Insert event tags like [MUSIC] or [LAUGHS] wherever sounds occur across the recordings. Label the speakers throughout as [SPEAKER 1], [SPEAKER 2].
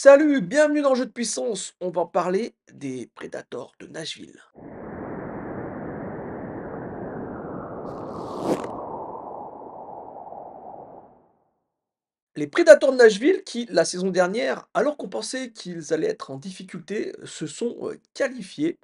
[SPEAKER 1] Salut, bienvenue dans Jeu de puissance. On va parler des Predators de Nashville. Les Predators de Nashville qui, la saison dernière, alors qu'on pensait qu'ils allaient être en difficulté, se sont euh, qualifiés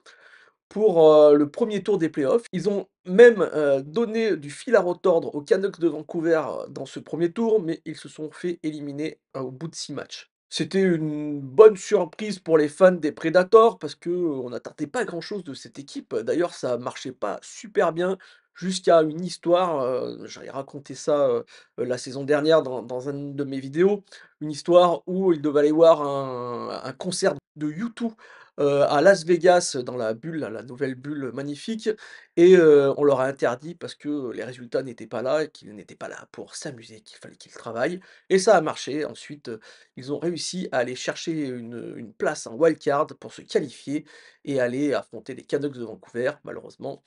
[SPEAKER 1] pour euh, le premier tour des playoffs. Ils ont même euh, donné du fil à retordre aux Canucks de Vancouver dans ce premier tour, mais ils se sont fait éliminer au bout de six matchs. C'était une bonne surprise pour les fans des Predators parce que euh, on n'attendait pas grand-chose de cette équipe. D'ailleurs, ça marchait pas super bien jusqu'à une histoire, euh, j'allais j'avais raconté ça euh, la saison dernière dans, dans, une de mes vidéos, une histoire où il devait aller voir un, un concert de YouTube à Las Vegas, dans la bulle, la nouvelle bulle magnifique, et on leur a interdit parce que les résultats n'étaient pas là, qu'ils n'étaient pas là pour s'amuser, qu'il fallait qu'ils travaillent, et ça a marché. Ensuite, ils ont réussi à aller chercher une, place en wildcard pour se qualifier et aller affronter les Canucks de Vancouver, malheureusement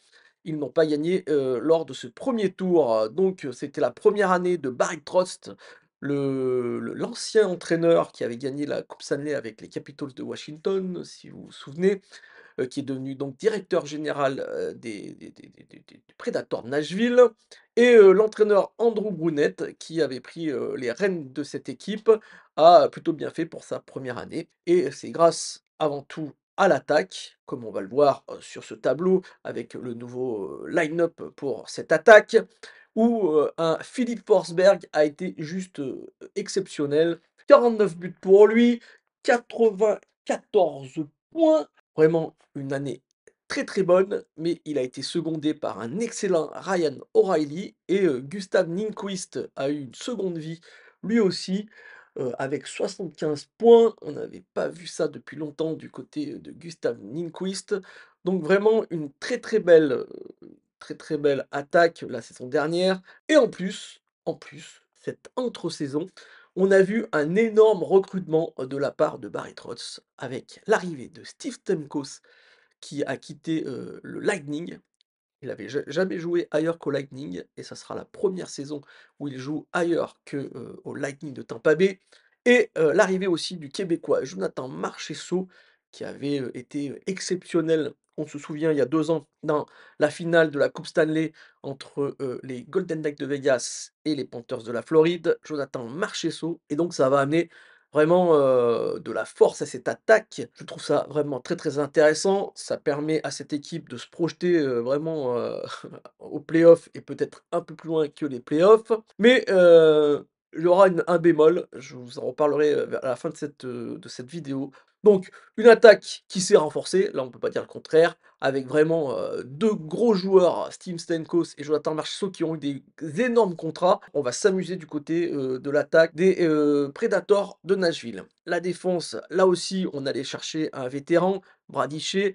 [SPEAKER 1] ils n'ont pas gagné lors de ce premier tour. Donc c'était la première année de Barry Trost le l'ancien entraîneur qui avait gagné la Coupe Stanley avec les Capitals de Washington, si vous vous souvenez, euh, qui est devenu donc directeur général, euh, des des Predators de Nashville et euh, l'entraîneur Andrew Brunette qui avait pris, les rênes de cette équipe, a plutôt bien fait pour sa première année et c'est grâce avant tout à l'attaque, comme on va le voir, sur ce tableau avec le nouveau, line-up pour cette attaque où euh, un Philippe Forsberg a été juste euh, exceptionnel. 49 buts pour lui, 94 points. Vraiment une année très très bonne, mais il a été secondé par un excellent Ryan O'Reilly et euh, Gustav Ninquist a eu une seconde vie lui aussi. avec 75 points. On n'avait pas vu ça depuis longtemps du côté de Gustav Ninquist. Donc vraiment une très très belle très très belle attaque la saison dernière. Et en plus, en plus, cette entre-saison, on a vu un énorme recrutement euh, de la part de Barry Trotz avec l'arrivée de Steve Temkos qui a quitté euh, le Lightning. Il n'avait jamais joué ailleurs qu'au Lightning et ça sera la première saison où il joue ailleurs que euh, au Lightning de Tampa Bay. Et l'arrivée aussi du Québécois Jonathan Marchesso qui avait été exceptionnel. On se souvient, il y a deux ans, dans la finale de la Coupe Stanley entre les Golden Knights de Vegas et les Panthers de la Floride, Jonathan Marchesso. Et donc, ça va amener vraiment de la force à cette attaque. Je trouve ça vraiment très très intéressant. Ça permet à cette équipe de se projeter vraiment [LAUGHS] au playoff et peut-être un peu plus loin que les playoffs. Mais il y aura un bémol, je vous en reparlerai à la fin de cette, de cette vidéo. Donc, une attaque qui s'est renforcée, là on ne peut pas dire le contraire, avec vraiment euh, deux gros joueurs, Steve Stenkos et Jonathan Marchessault, qui ont eu des énormes contrats. On va s'amuser du côté euh, de l'attaque des euh, Predators de Nashville. La défense, là aussi, on allait chercher un vétéran, Bradiché,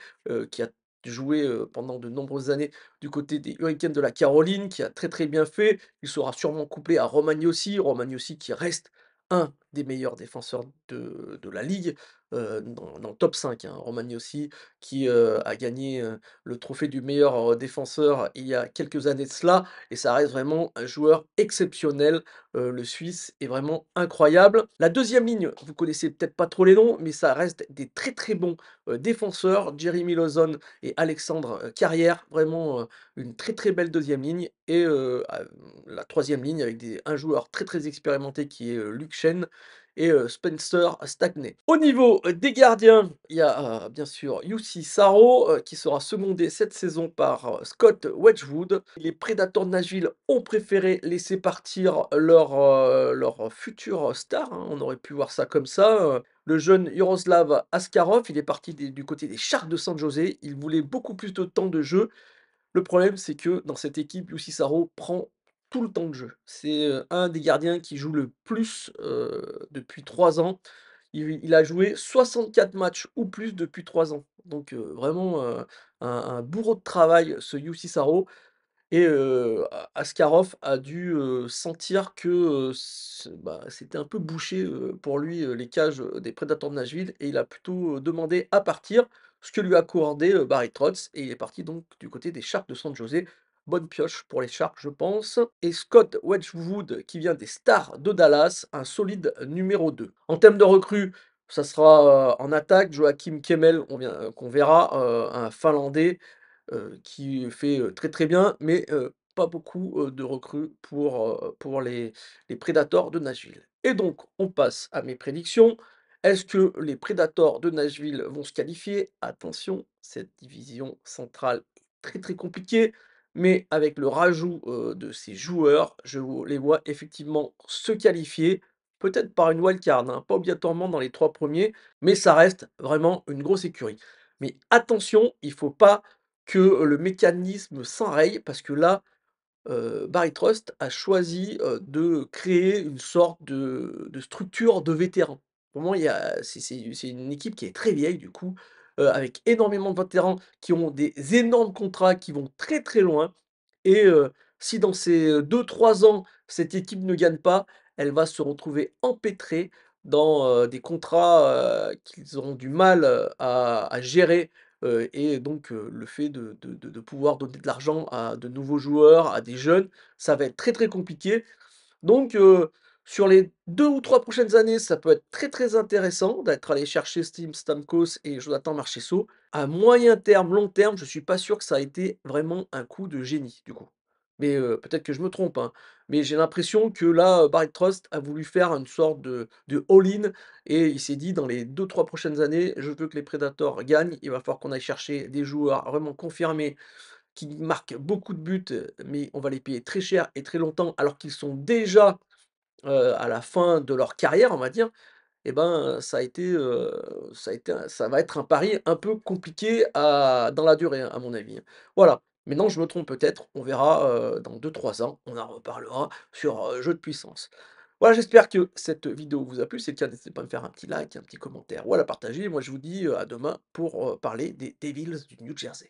[SPEAKER 1] qui a joué pendant de nombreuses années du côté des Hurricanes de la Caroline, qui a très très bien fait. Il sera sûrement couplé à Romagnosi, Romagnosi qui reste un des meilleurs défenseurs de, de la ligue. Euh, dans, top 5, hein, aussi, qui euh, a gagné euh, le trophée du meilleur défenseur il y a quelques années de cela, et ça reste vraiment un joueur exceptionnel. le Suisse est vraiment incroyable. La deuxième ligne, vous connaissez peut-être pas trop les noms, mais ça reste des très très bons défenseurs, Jeremy Lozon et Alexandre Carrière, vraiment une très très belle deuxième ligne, et la troisième ligne avec des, un joueur très très expérimenté qui est Luc Chen, et Spencer stagné. Au niveau des gardiens, il y a bien sûr Yussi Saro qui sera secondé cette saison par Scott Wedgwood. Les prédateurs de Nashville ont préféré laisser partir leur, leur future star, hein, on aurait pu voir ça comme ça. Le jeune Yaroslav Askarov, il est parti du côté des Sharks de San José. Il voulait beaucoup plus de temps de jeu. Le problème, c'est que dans cette équipe, Yussi Saro prend tout le temps de jeu. C'est un des gardiens qui joue le plus depuis trois ans. Il, a joué 64 matchs ou plus depuis trois ans. Donc vraiment un, bourreau de travail, ce Yussi Saro. Et Askarov a dû sentir que bah, c'était un peu bouché pour lui les cages des prédateurs de Nashville. Et il a plutôt demandé à partir, ce que lui a accordé Barry Trotz. Et il est parti donc du côté des Sharks de San José Bonne pioche pour les Sharks, je pense. Et Scott Wedgewood qui vient des Stars de Dallas, un solide numéro 2. En thème de recrues, ça sera euh, en attaque Joachim Kemmel, euh, qu'on verra, euh, un Finlandais qui fait très très bien, mais pas beaucoup de recrues pour, pour les, les Predators de Nashville. Et donc, on passe à mes prédictions. Est-ce que les Predators de Nashville vont se qualifier Attention, cette division centrale est très très compliquée mais avec le rajout de ces joueurs, je les vois effectivement se qualifier, peut-être par une wildcard, card, hein, pas obligatoirement dans les trois premiers, mais ça reste vraiment une grosse écurie. Mais attention, il ne faut pas que le mécanisme s'enraye, parce que là, euh, Barry Trust a choisi de créer une sorte de, structure de vétérans. Pour moi, c'est une équipe qui est très vieille, du coup, euh, avec énormément de vétérans qui ont des énormes contrats, qui vont très très loin. Et euh, si dans ces 2-3 euh, ans, cette équipe ne gagne pas, elle va se retrouver empêtrée dans des contrats qu'ils auront du mal à, gérer. et donc le fait de, de, de pouvoir donner de l'argent à de nouveaux joueurs, à des jeunes, ça va être très très compliqué. Donc sur les deux ou trois prochaines années, ça peut être très très intéressant d'être allé chercher Steam, Stamkos et Jonathan Marchesso. À moyen terme, long terme, je ne suis pas sûr que ça a été vraiment un coup de génie du coup. Mais euh, peut-être que je me trompe. Hein. Mais j'ai l'impression que là, euh, Barry Trust a voulu faire une sorte de, de all-in et il s'est dit dans les deux trois prochaines années, je veux que les Predators gagnent. Il va falloir qu'on aille chercher des joueurs vraiment confirmés qui marquent beaucoup de buts, mais on va les payer très cher et très longtemps alors qu'ils sont déjà à la fin de leur carrière, on va dire, eh ben, ça été, ça été ça va être un pari un peu compliqué dans la durée, hein, à mon avis, hein. Voilà, mais non, je me trompe peut-être, on verra, dans 2-3 ans, on en reparlera sur, jeux jeu de puissance. Voilà, j'espère que cette vidéo vous a plu. Si c'est le cas, n'hésitez pas à me faire un petit like, un petit commentaire ou à la partager. Moi, je vous dis, à demain pour, parler des Devils du New Jersey.